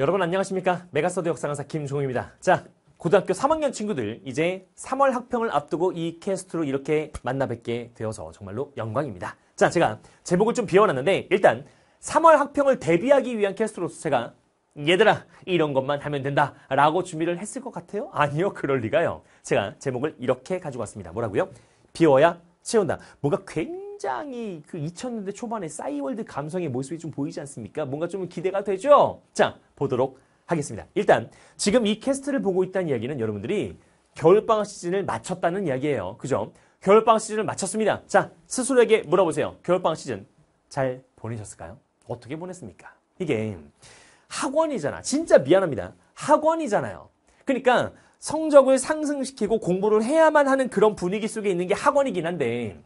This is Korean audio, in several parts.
여러분 안녕하십니까 메가서드 역사강사 김종우입니다 자 고등학교 3학년 친구들 이제 3월 학평을 앞두고 이 캐스트로 이렇게 만나 뵙게 되어서 정말로 영광입니다 자 제가 제목을 좀 비워놨는데 일단 3월 학평을 대비하기 위한 캐스트로서 제가 얘들아 이런 것만 하면 된다 라고 준비를 했을 것 같아요? 아니요 그럴 리가요 제가 제목을 이렇게 가지고 왔습니다 뭐라고요? 비워야 채운다 뭔가 굉장히 굉장히 그 2000년대 초반의 싸이월드 감성의 모습이 좀 보이지 않습니까? 뭔가 좀 기대가 되죠? 자, 보도록 하겠습니다. 일단 지금 이 캐스트를 보고 있다는 이야기는 여러분들이 겨울방학 시즌을 마쳤다는 이야기예요. 그죠? 겨울방학 시즌을 마쳤습니다. 자, 스스로에게 물어보세요. 겨울방학 시즌 잘 보내셨을까요? 어떻게 보냈습니까? 이게 학원이잖아. 진짜 미안합니다. 학원이잖아요. 그러니까 성적을 상승시키고 공부를 해야만 하는 그런 분위기 속에 있는 게 학원이긴 한데 음.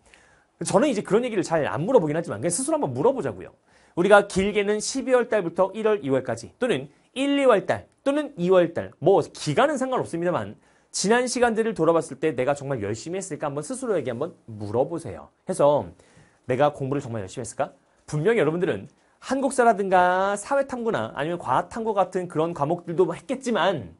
저는 이제 그런 얘기를 잘 안 물어보긴 하지만 그냥 스스로 한번 물어보자고요. 우리가 길게는 12월 달부터 1월, 2월까지 또는 1, 2월 달 또는 2월 달뭐 기간은 상관없습니다만 지난 시간들을 돌아봤을 때 내가 정말 열심히 했을까 한번 스스로에게 한번 물어보세요. 해서 내가 공부를 정말 열심히 했을까? 분명히 여러분들은 한국사라든가 사회탐구나 아니면 과학탐구 같은 그런 과목들도 했겠지만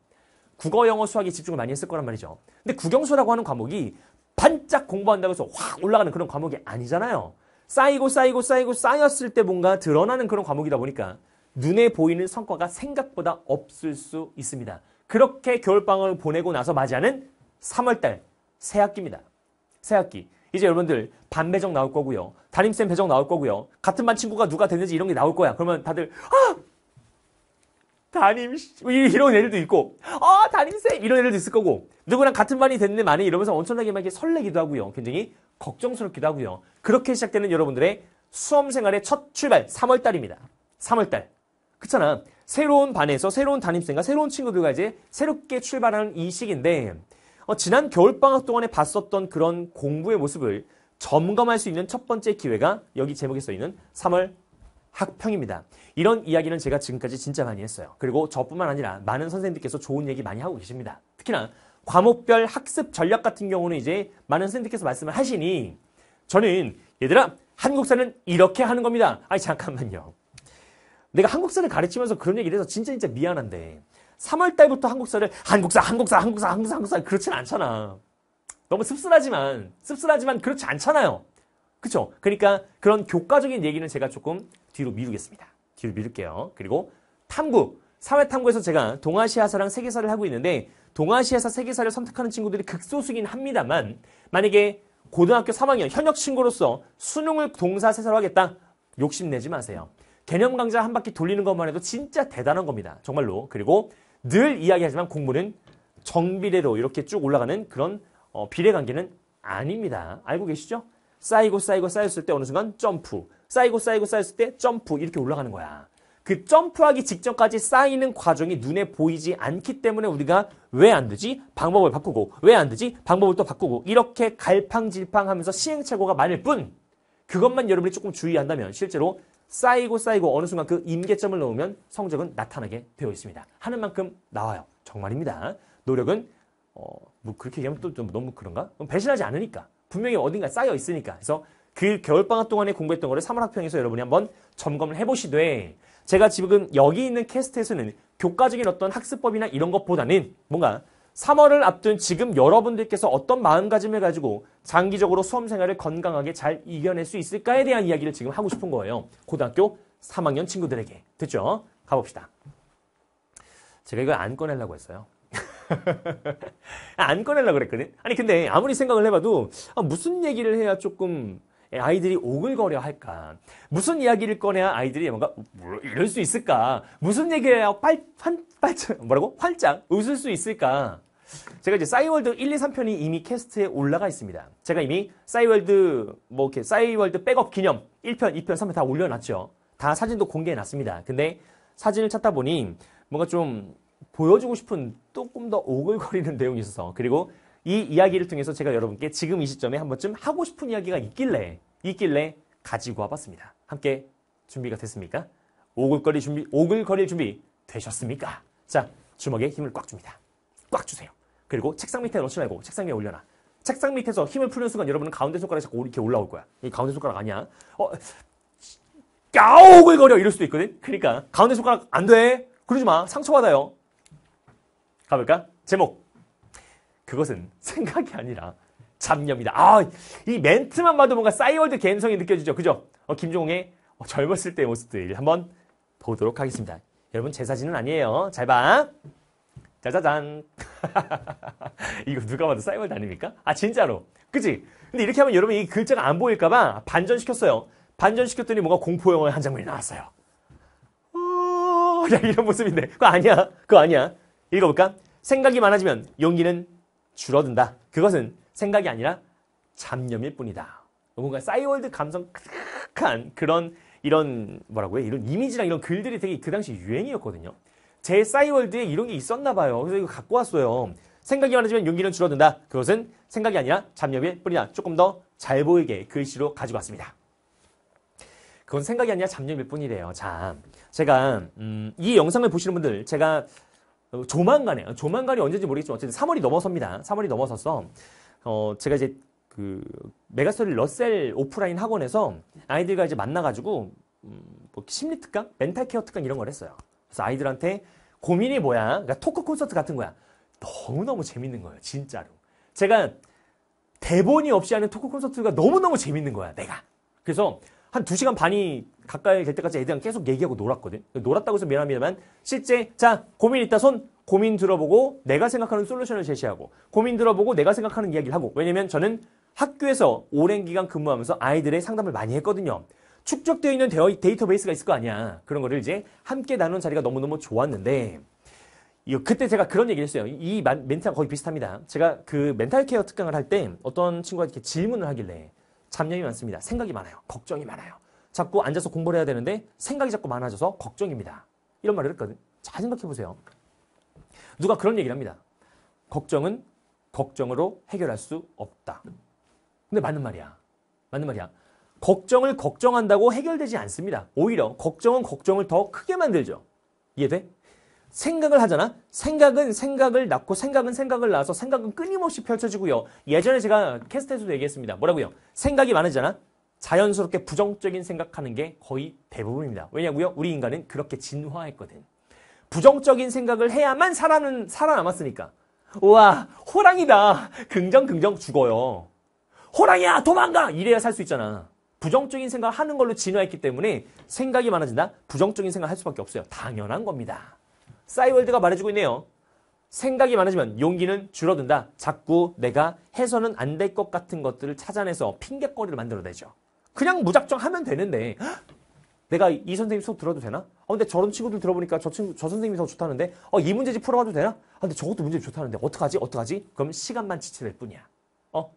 국어, 영어, 수학에 집중을 많이 했을 거란 말이죠. 근데 국영수라고 하는 과목이 반짝 공부한다고 해서 확 올라가는 그런 과목이 아니잖아요. 쌓이고 쌓이고 쌓이고 쌓였을 때 뭔가 드러나는 그런 과목이다 보니까 눈에 보이는 성과가 생각보다 없을 수 있습니다. 그렇게 겨울방학을 보내고 나서 맞이하는 3월달 새학기입니다. 새학기. 이제 여러분들 반 배정 나올 거고요. 담임쌤 배정 나올 거고요. 같은 반 친구가 누가 됐는지 이런 게 나올 거야. 그러면 다들 아! 담임 뭐 이런 애들도 있고 아 담임쌤 이런 애들도 있을 거고 누구랑 같은 반이 됐네 만에 이러면서 엄청나게 막 설레기도 하고요 굉장히 걱정스럽기도 하고요 그렇게 시작되는 여러분들의 수험생활의 첫 출발 3월달입니다 3월달 그렇잖아 새로운 반에서 새로운 담임쌤과 새로운 친구들과 이제 새롭게 출발하는 이 시기인데 어, 지난 겨울방학 동안에 봤었던 그런 공부의 모습을 점검할 수 있는 첫 번째 기회가 여기 제목에 써 있는 3월 학평입니다. 이런 이야기는 제가 지금까지 진짜 많이 했어요. 그리고 저뿐만 아니라 많은 선생님들께서 좋은 얘기 많이 하고 계십니다. 특히나 과목별 학습 전략 같은 경우는 이제 많은 선생님들께서 말씀을 하시니 저는 얘들아 한국사는 이렇게 하는 겁니다. 아니 잠깐만요. 내가 한국사를 가르치면서 그런 얘기를 해서 진짜 진짜 미안한데 3월 달부터 한국사를 한국사 한국사 한국사 한국사 한국사 그렇진 않잖아. 너무 씁쓸하지만 씁쓸하지만 그렇지 않잖아요. 그렇죠? 그러니까 그런 교과적인 얘기는 제가 조금 뒤로 미루겠습니다. 뒤로 미룰게요. 그리고 탐구, 사회탐구에서 제가 동아시아사랑 세계사를 하고 있는데 동아시아사 세계사를 선택하는 친구들이 극소수긴 합니다만 만약에 고등학교 3학년 현역 친구로서 수능을 동사 세사로 하겠다 욕심내지 마세요. 개념 강좌 한 바퀴 돌리는 것만 해도 진짜 대단한 겁니다. 정말로. 그리고 늘 이야기하지만 공부는 정비례로 이렇게 쭉 올라가는 그런 어, 비례 관계는 아닙니다. 알고 계시죠? 쌓이고 쌓이고 쌓였을 때 어느 순간 점프. 쌓이고 쌓이고 쌓였을 때 점프 이렇게 올라가는 거야. 그 점프하기 직전까지 쌓이는 과정이 눈에 보이지 않기 때문에 우리가 왜 안 되지? 방법을 바꾸고 왜 안 되지? 방법을 또 바꾸고 이렇게 갈팡질팡하면서 시행착오가 많을 뿐 그것만 여러분이 조금 주의한다면 실제로 쌓이고 쌓이고 어느 순간 그 임계점을 넘으면 성적은 나타나게 되어 있습니다. 하는 만큼 나와요. 정말입니다. 노력은 어, 뭐 그렇게 얘기하면 또좀 너무 그런가? 뭐 배신하지 않으니까 분명히 어딘가 쌓여 있으니까. 그래서 그 겨울방학 동안에 공부했던 거를 3월 학평에서 여러분이 한번 점검을 해보시되 제가 지금 여기 있는 캐스트에서는 교과적인 어떤 학습법이나 이런 것보다는 뭔가 3월을 앞둔 지금 여러분들께서 어떤 마음가짐을 가지고 장기적으로 수험생활을 건강하게 잘 이겨낼 수 있을까에 대한 이야기를 지금 하고 싶은 거예요. 고등학교 3학년 친구들에게. 됐죠? 가봅시다. 제가 이걸 안 꺼내려고 했어요. 안 꺼내려고 그랬거든. 아니 근데 아무리 생각을 해봐도 아, 무슨 얘기를 해야 조금 아이들이 오글거려 할까? 무슨 이야기를 꺼내야 아이들이 뭔가 뭐, 이럴 수 있을까? 무슨 얘기를 해야 빨, 환, 빨짝, 뭐라고? 활짝 웃을 수 있을까? 제가 이제 싸이월드 1, 2, 3편이 이미 캐스트에 올라가 있습니다. 제가 이미 싸이월드, 뭐 이렇게 싸이월드 백업 기념 1편, 2편, 3편 다 올려놨죠. 다 사진도 공개해놨습니다. 근데 사진을 찾다 보니 뭔가 좀 보여주고 싶은 조금 더 오글거리는 내용이 있어서 그리고 이 이야기를 통해서 제가 여러분께 지금 이 시점에 한 번쯤 하고 싶은 이야기가 있길래 있길래 가지고 와봤습니다. 함께 준비가 됐습니까? 오글거리 준비 오글거릴 준비 되셨습니까? 자 주먹에 힘을 꽉 줍니다. 꽉 주세요. 그리고 책상 밑에 놓지 말고 책상 위에 올려놔. 책상 밑에서 힘을 풀는 순간 여러분은 가운데 손가락이 자꾸 이렇게 올라올 거야. 이 가운데 손가락 아니야. 어, 까오글거려 이럴 수도 있거든. 그러니까 가운데 손가락 안 돼. 그러지 마. 상처받아요. 가볼까? 제목. 그것은 생각이 아니라 잡념이다. 아, 이 멘트만 봐도 뭔가 싸이월드 갬성이 느껴지죠. 그죠? 어, 김종홍의 어, 젊었을 때의 모습들 한번 보도록 하겠습니다. 여러분 제 사진은 아니에요. 잘 봐. 짜자잔. 이거 누가 봐도 싸이월드 아닙니까? 아 진짜로. 그치 근데 이렇게 하면 여러분 이 글자가 안 보일까봐 반전시켰어요. 반전시켰더니 뭔가 공포영화의 한 장면이 나왔어요. 어, 야, 이런 모습인데. 그거 아니야. 그거 아니야. 읽어볼까? 생각이 많아지면 용기는 줄어든다. 그것은 생각이 아니라 잡념일 뿐이다. 뭔가 싸이월드 감성 크한 그런 이런 뭐라고 해 이런 이미지랑 이런 글들이 되게 그 당시 유행이었거든요. 제 싸이월드에 이런 게 있었나 봐요. 그래서 이거 갖고 왔어요. 생각이 많아지면 용기는 줄어든다. 그것은 생각이 아니라 잡념일 뿐이다. 조금 더 잘 보이게 글씨로 가지고 왔습니다. 그건 생각이 아니라 잡념일 뿐이래요. 참. 제가 음, 이 영상을 보시는 분들 제가 조만간에 조만간이 언제인지 모르겠지만 어쨌든 3월이 넘어섭니다. 3월이 넘어서서 어 제가 이제 그 메가스터리 러셀 오프라인 학원에서 아이들과 이제 만나가지고 음, 뭐 심리 특강, 멘탈 케어 특강 이런 걸 했어요. 그래서 아이들한테 고민이 뭐야? 그러니까 토크 콘서트 같은 거야. 너무 너무 재밌는 거예요, 진짜로. 제가 대본이 없이 하는 토크 콘서트가 너무 너무 재밌는 거야, 내가. 그래서 한 2시간 반이 가까이 될 때까지 애들이랑 계속 얘기하고 놀았거든. 놀았다고 해서 미안합니다만 실제 자 고민 있다 손 고민 들어보고 내가 생각하는 솔루션을 제시하고 고민 들어보고 내가 생각하는 이야기를 하고 왜냐면 저는 학교에서 오랜 기간 근무하면서 아이들의 상담을 많이 했거든요. 축적되어 있는 데이터 베이스가 있을 거 아니야. 그런 거를 이제 함께 나눈 자리가 너무너무 좋았는데 이 그때 제가 그런 얘기를 했어요. 이 멘트랑 거의 비슷합니다. 제가 그 멘탈 케어 특강을 할 때 어떤 친구가 이렇게 질문을 하길래 잡념이 많습니다. 생각이 많아요. 걱정이 많아요. 자꾸 앉아서 공부를 해야 되는데 생각이 자꾸 많아져서 걱정입니다. 이런 말을 했거든. 잘 생각해 보세요. 누가 그런 얘기를 합니다. 걱정은 걱정으로 해결할 수 없다. 근데 맞는 말이야. 맞는 말이야. 걱정을 걱정한다고 해결되지 않습니다. 오히려 걱정은 걱정을 더 크게 만들죠. 이해돼? 생각을 하잖아. 생각은 생각을 낳고 생각은 생각을 낳아서 생각은 끊임없이 펼쳐지고요. 예전에 제가 캐스트에서도 얘기했습니다. 뭐라고요? 생각이 많으잖아. 자연스럽게 부정적인 생각하는 게 거의 대부분입니다. 왜냐고요? 우리 인간은 그렇게 진화했거든. 부정적인 생각을 해야만 살아는 살아남았으니까. 우와, 호랑이다. 긍정 긍정 죽어요. 호랑이야, 도망가. 이래야 살 수 있잖아. 부정적인 생각을 하는 걸로 진화했기 때문에 생각이 많아진다. 부정적인 생각을 할 수밖에 없어요. 당연한 겁니다. 싸이월드가 말해주고 있네요. 생각이 많아지면 용기는 줄어든다. 자꾸 내가 해서는 안 될 것 같은 것들을 찾아내서 핑계거리를 만들어내죠. 그냥 무작정 하면 되는데 내가 이 선생님 수업 들어도 되나? 아, 근데 저런 친구들 들어보니까 저 친구 저 선생님이 더 좋다는데 어, 이 문제집 풀어가도 되나? 아, 근데 저것도 문제집 좋다는데 어떡하지? 어떡하지? 그럼 시간만 지체될 뿐이야. 어?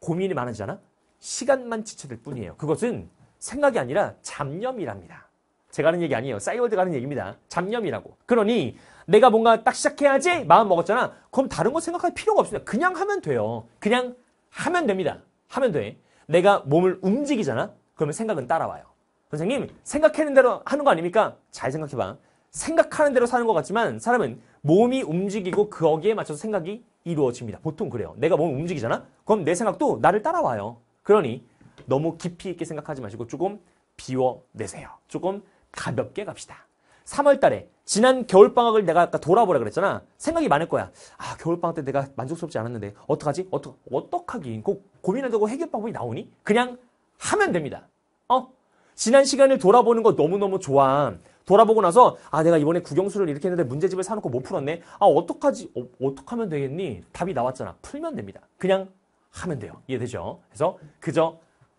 고민이 많아지잖아? 시간만 지체될 뿐이에요. 그것은 생각이 아니라 잡념이랍니다. 제가 하는 얘기 아니에요. 싸이월드가 하는 얘기입니다. 잡념이라고. 그러니 내가 뭔가 딱 시작해야지 마음 먹었잖아. 그럼 다른 거 생각할 필요가 없습니다. 그냥 하면 돼요. 그냥 하면 됩니다. 하면 돼. 내가 몸을 움직이잖아. 그러면 생각은 따라와요. 선생님, 생각하는 대로 하는 거 아닙니까? 잘 생각해봐. 생각하는 대로 사는 것 같지만 사람은 몸이 움직이고 거기에 맞춰서 생각이 이루어집니다. 보통 그래요. 내가 몸을 움직이잖아? 그럼 내 생각도 나를 따라와요. 그러니 너무 깊이 있게 생각하지 마시고 조금 비워내세요. 조금 가볍게 갑시다. 3월 달에 지난 겨울방학을 내가 아까 돌아보라 그랬잖아. 생각이 많을 거야. 아, 겨울방학 때 내가 만족스럽지 않았는데 어떡하지? 어떡, 어떡하긴. 꼭 그 고민 안다고 해결 방법이 나오니? 그냥 하면 됩니다. 어? 지난 시간을 돌아보는 거 너무너무 좋아. 돌아보고 나서 아 내가 이번에 국영수를 이렇게 했는데 문제집을 사놓고 못 풀었네. 아 어떡하지? 어, 어떡하면 되겠니? 답이 나왔잖아. 풀면 됩니다. 그냥 하면 돼요. 이해되죠? 그래서 그저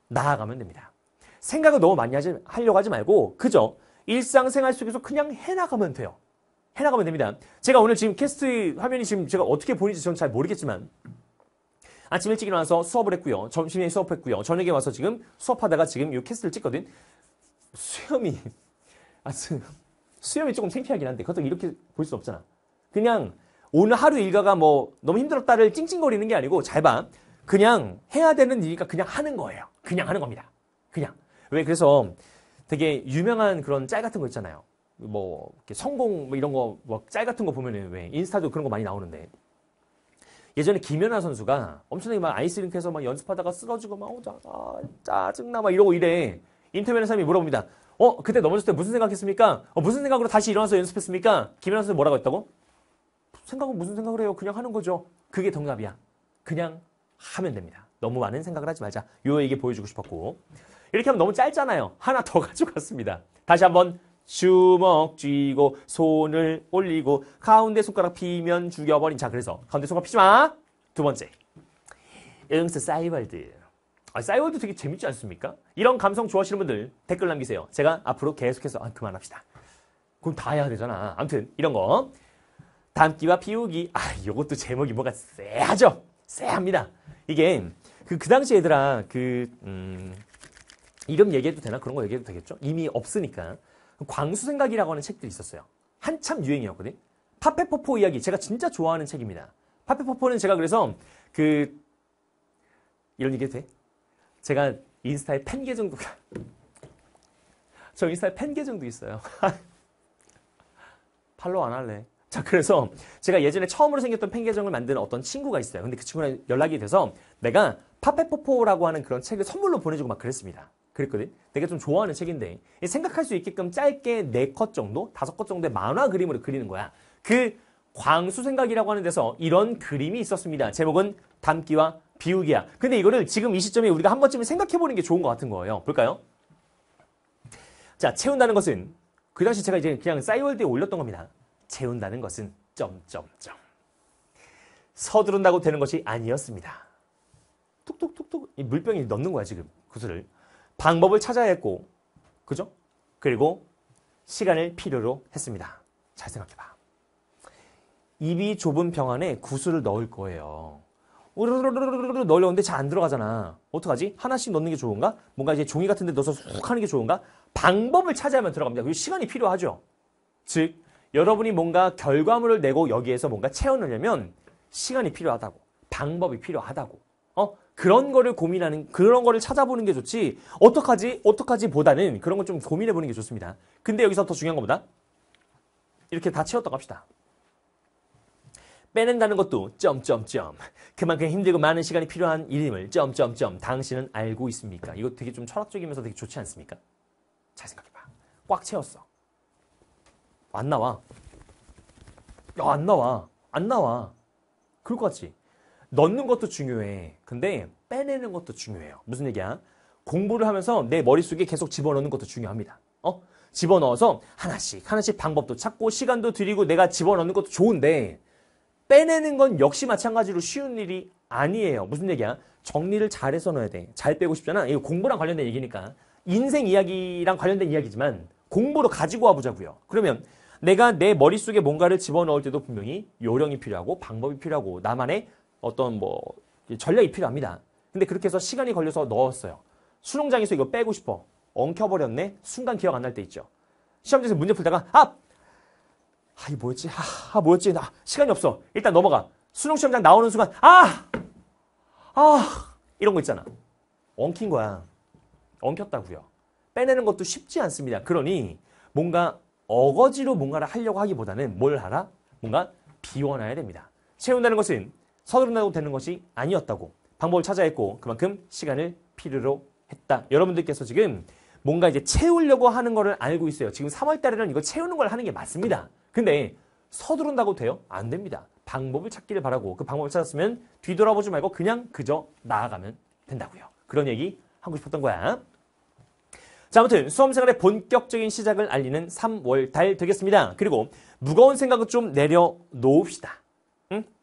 나아가면 됩니다. 생각을 너무 많이 하지, 하려고 하지 말고 그저 일상생활 속에서 그냥 해나가면 돼요. 해나가면 됩니다. 제가 오늘 지금 캐스트 화면이 지금 제가 어떻게 보이는지 저는 잘 모르겠지만 아침 일찍 일어나서 수업을 했고요. 점심에 수업했고요. 저녁에 와서 지금 수업하다가 지금 이 캐스트를 찍거든. 수염이 아 수, 염이 조금 창피하긴 한데 그것도 이렇게 볼 수 없잖아. 그냥 오늘 하루 일과가 뭐 너무 힘들었다를 찡찡거리는 게 아니고 잘 봐. 그냥 해야 되는 일이니까 그냥 하는 거예요. 그냥 하는 겁니다. 그냥. 왜 그래서 되게 유명한 그런 짤 같은 거 있잖아요. 뭐 성공 뭐 이런 거 짤 같은 거 보면은 왜 인스타도 그런 거 많이 나오는데 예전에 김연아 선수가 엄청나게 막 아이스링크에서 막 연습하다가 쓰러지고 막 어, 짜, 아, 짜증나 막 이러고 이래 인터뷰하는 사람이 물어봅니다. 어 그때 넘어졌을 때 무슨 생각했습니까? 어 무슨 생각으로 다시 일어나서 연습했습니까? 김연아 선수 뭐라고 했다고? 생각은 무슨 생각을 해요? 그냥 하는 거죠. 그게 정답이야. 그냥 하면 됩니다. 너무 많은 생각을 하지 말자. 요 얘기 보여주고 싶었고. 이렇게 하면 너무 짧잖아요. 하나 더 가져갔습니다. 다시 한번 주먹 쥐고 손을 올리고 가운데 손가락 피면 죽여버린 자 그래서 가운데 손가락 피지 마. 두 번째 응스 사이월드 아, 사이월드 되게 재밌지 않습니까? 이런 감성 좋아하시는 분들 댓글 남기세요. 제가 앞으로 계속해서 아, 그만합시다. 그럼 다 해야 되잖아. 아무튼 이런 거 담기와 비우기 아 요것도 제목이 뭐가 쎄하죠? 쎄합니다. 이게 그, 그 당시 얘들아 그 음, 이름 얘기해도 되나? 그런 거 얘기해도 되겠죠? 이미 없으니까. 그 광수 생각이라고 하는 책들이 있었어요. 한참 유행이었거든. 파페포포 이야기 제가 진짜 좋아하는 책입니다. 파페포포는 제가 그래서 그 이런 얘기 해도 돼? 제가 인스타에 팬계정도저 인스타에 팬 계정도 있어요. 팔로우 안 할래. 자, 그래서 제가 예전에 처음으로 생겼던 팬 계정을 만드는 어떤 친구가 있어요. 근데 그 친구랑 연락이 돼서 내가 파페포포라고 하는 그런 책을 선물로 보내주고 막 그랬습니다. 그랬거든. 내가 좀 좋아하는 책인데 생각할 수 있게끔 짧게 4컷 정도, 5컷 정도의 만화 그림으로 그리는 거야. 그 광수 생각이라고 하는 데서 이런 그림이 있었습니다. 제목은 담기와 비우기야. 근데 이거를 지금 이 시점에 우리가 한 번쯤은 생각해보는 게 좋은 것 같은 거예요. 볼까요? 자, 채운다는 것은 그 당시 제가 이제 그냥 싸이월드에 올렸던 겁니다. 채운다는 것은 점점점 서두른다고 되는 것이 아니었습니다. 툭툭툭툭 이 물병이 넣는 거야 지금 구슬을. 방법을 찾아야 했고, 그죠? 그리고 시간을 필요로 했습니다. 잘 생각해봐. 입이 좁은 병 안에 구슬을 넣을 거예요. 우르르르르 르 넣으려는데 잘 안 들어가잖아. 어떡하지? 하나씩 넣는 게 좋은가? 뭔가 이제 종이 같은 데 넣어서 쑥 하는 게 좋은가? 방법을 찾아야만 들어갑니다. 그리고 시간이 필요하죠. 즉, 여러분이 뭔가 결과물을 내고 여기에서 뭔가 채워넣으려면 시간이 필요하다고, 방법이 필요하다고. 어? 그런 거를 고민하는 그런 거를 찾아보는 게 좋지 어떡하지 어떡하지 보다는 그런 걸 좀 고민해 보는 게 좋습니다. 근데 여기서 더 중요한 겁니다. 이렇게 다 채웠다고 합시다. 빼낸다는 것도 점점점 그만큼 힘들고 많은 시간이 필요한 일임을 점점점 당신은 알고 있습니까? 이거 되게 좀 철학적이면서 되게 좋지 않습니까? 잘 생각해봐. 꽉 채웠어. 안 나와. 야, 안 나와. 안 나와. 그럴 것 같지? 넣는 것도 중요해. 근데 빼내는 것도 중요해요. 무슨 얘기야? 공부를 하면서 내 머릿속에 계속 집어넣는 것도 중요합니다. 어? 집어넣어서 하나씩 하나씩 방법도 찾고 시간도 드리고 내가 집어넣는 것도 좋은데 빼내는 건 역시 마찬가지로 쉬운 일이 아니에요. 무슨 얘기야? 정리를 잘해서 넣어야 돼. 잘 빼고 싶잖아. 이거 공부랑 관련된 얘기니까. 인생 이야기랑 관련된 이야기지만 공부로 가지고 와보자고요. 그러면 내가 내 머릿속에 뭔가를 집어넣을 때도 분명히 요령이 필요하고 방법이 필요하고 나만의 어떤 뭐 전략이 필요합니다. 근데 그렇게 해서 시간이 걸려서 넣었어요. 수능장에서 이거 빼고 싶어. 엉켜버렸네. 순간 기억 안 날 때 있죠. 시험장에서 문제 풀다가 아! 아, 이 뭐였지? 아, 아 뭐였지? 나 아, 시간이 없어. 일단 넘어가. 수능 시험장 나오는 순간 아! 아! 이런 거 있잖아. 엉킨 거야. 엉켰다고요. 빼내는 것도 쉽지 않습니다. 그러니 뭔가 어거지로 뭔가를 하려고 하기보다는 뭘 하라? 뭔가 비워놔야 됩니다. 채운다는 것은 서두른다고 되는 것이 아니었다고 방법을 찾아야 했고 그만큼 시간을 필요로 했다. 여러분들께서 지금 뭔가 이제 채우려고 하는 거를 알고 있어요. 지금 3월 달에는 이거 채우는 걸 하는 게 맞습니다. 근데 서두른다고 돼요? 안 됩니다. 방법을 찾기를 바라고 그 방법을 찾았으면 뒤돌아보지 말고 그냥 그저 나아가면 된다고요. 그런 얘기 하고 싶었던 거야. 자, 아무튼 수험생활의 본격적인 시작을 알리는 3월 달 되겠습니다. 그리고 무거운 생각은 좀 내려놓읍시다.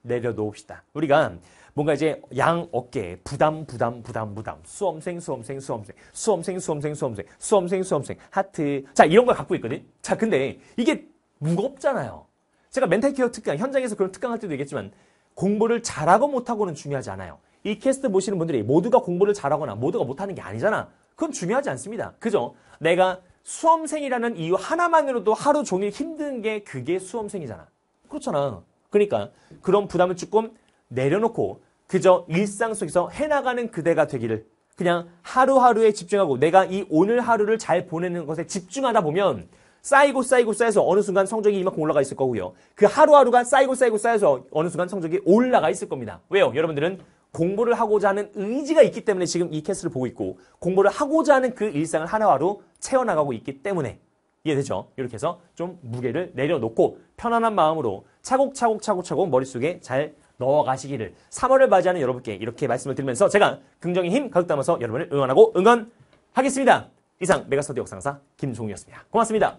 내려놓읍시다. 우리가 뭔가 이제 양 어깨에 부담, 부담, 부담, 부담. 수험생, 수험생, 수험생. 수험생, 수험생, 수험생. 수험생, 수험생. 하트. 자, 이런 걸 갖고 있거든. 자, 근데 이게 무겁잖아요. 제가 멘탈 케어 특강, 현장에서 그런 특강할 때도 얘기했지만 공부를 잘하고 못하고는 중요하지 않아요. 이 캐스트 보시는 분들이 모두가 공부를 잘하거나 모두가 못하는 게 아니잖아. 그건 중요하지 않습니다. 그죠? 내가 수험생이라는 이유 하나만으로도 하루 종일 힘든 게 그게 수험생이잖아. 그렇잖아. 그러니까 그런 부담을 조금 내려놓고 그저 일상 속에서 해나가는 그대가 되기를 그냥 하루하루에 집중하고 내가 이 오늘 하루를 잘 보내는 것에 집중하다 보면 쌓이고 쌓이고 쌓여서 어느 순간 성적이 이만큼 올라가 있을 거고요. 그 하루하루가 쌓이고 쌓이고 쌓여서 어느 순간 성적이 올라가 있을 겁니다. 왜요? 여러분들은 공부를 하고자 하는 의지가 있기 때문에 지금 이 캐스를 보고 있고 공부를 하고자 하는 그 일상을 하나하루 채워나가고 있기 때문에 이해되죠? 이렇게 해서 좀 무게를 내려놓고 편안한 마음으로 차곡차곡 차곡차곡 머릿속에 잘 넣어가시기를 3월을 맞이하는 여러분께 이렇게 말씀을 드리면서 제가 긍정의 힘 가득 담아서 여러분을 응원하고 응원하겠습니다. 이상 메가스터디 역상사 김종우였습니다. 고맙습니다.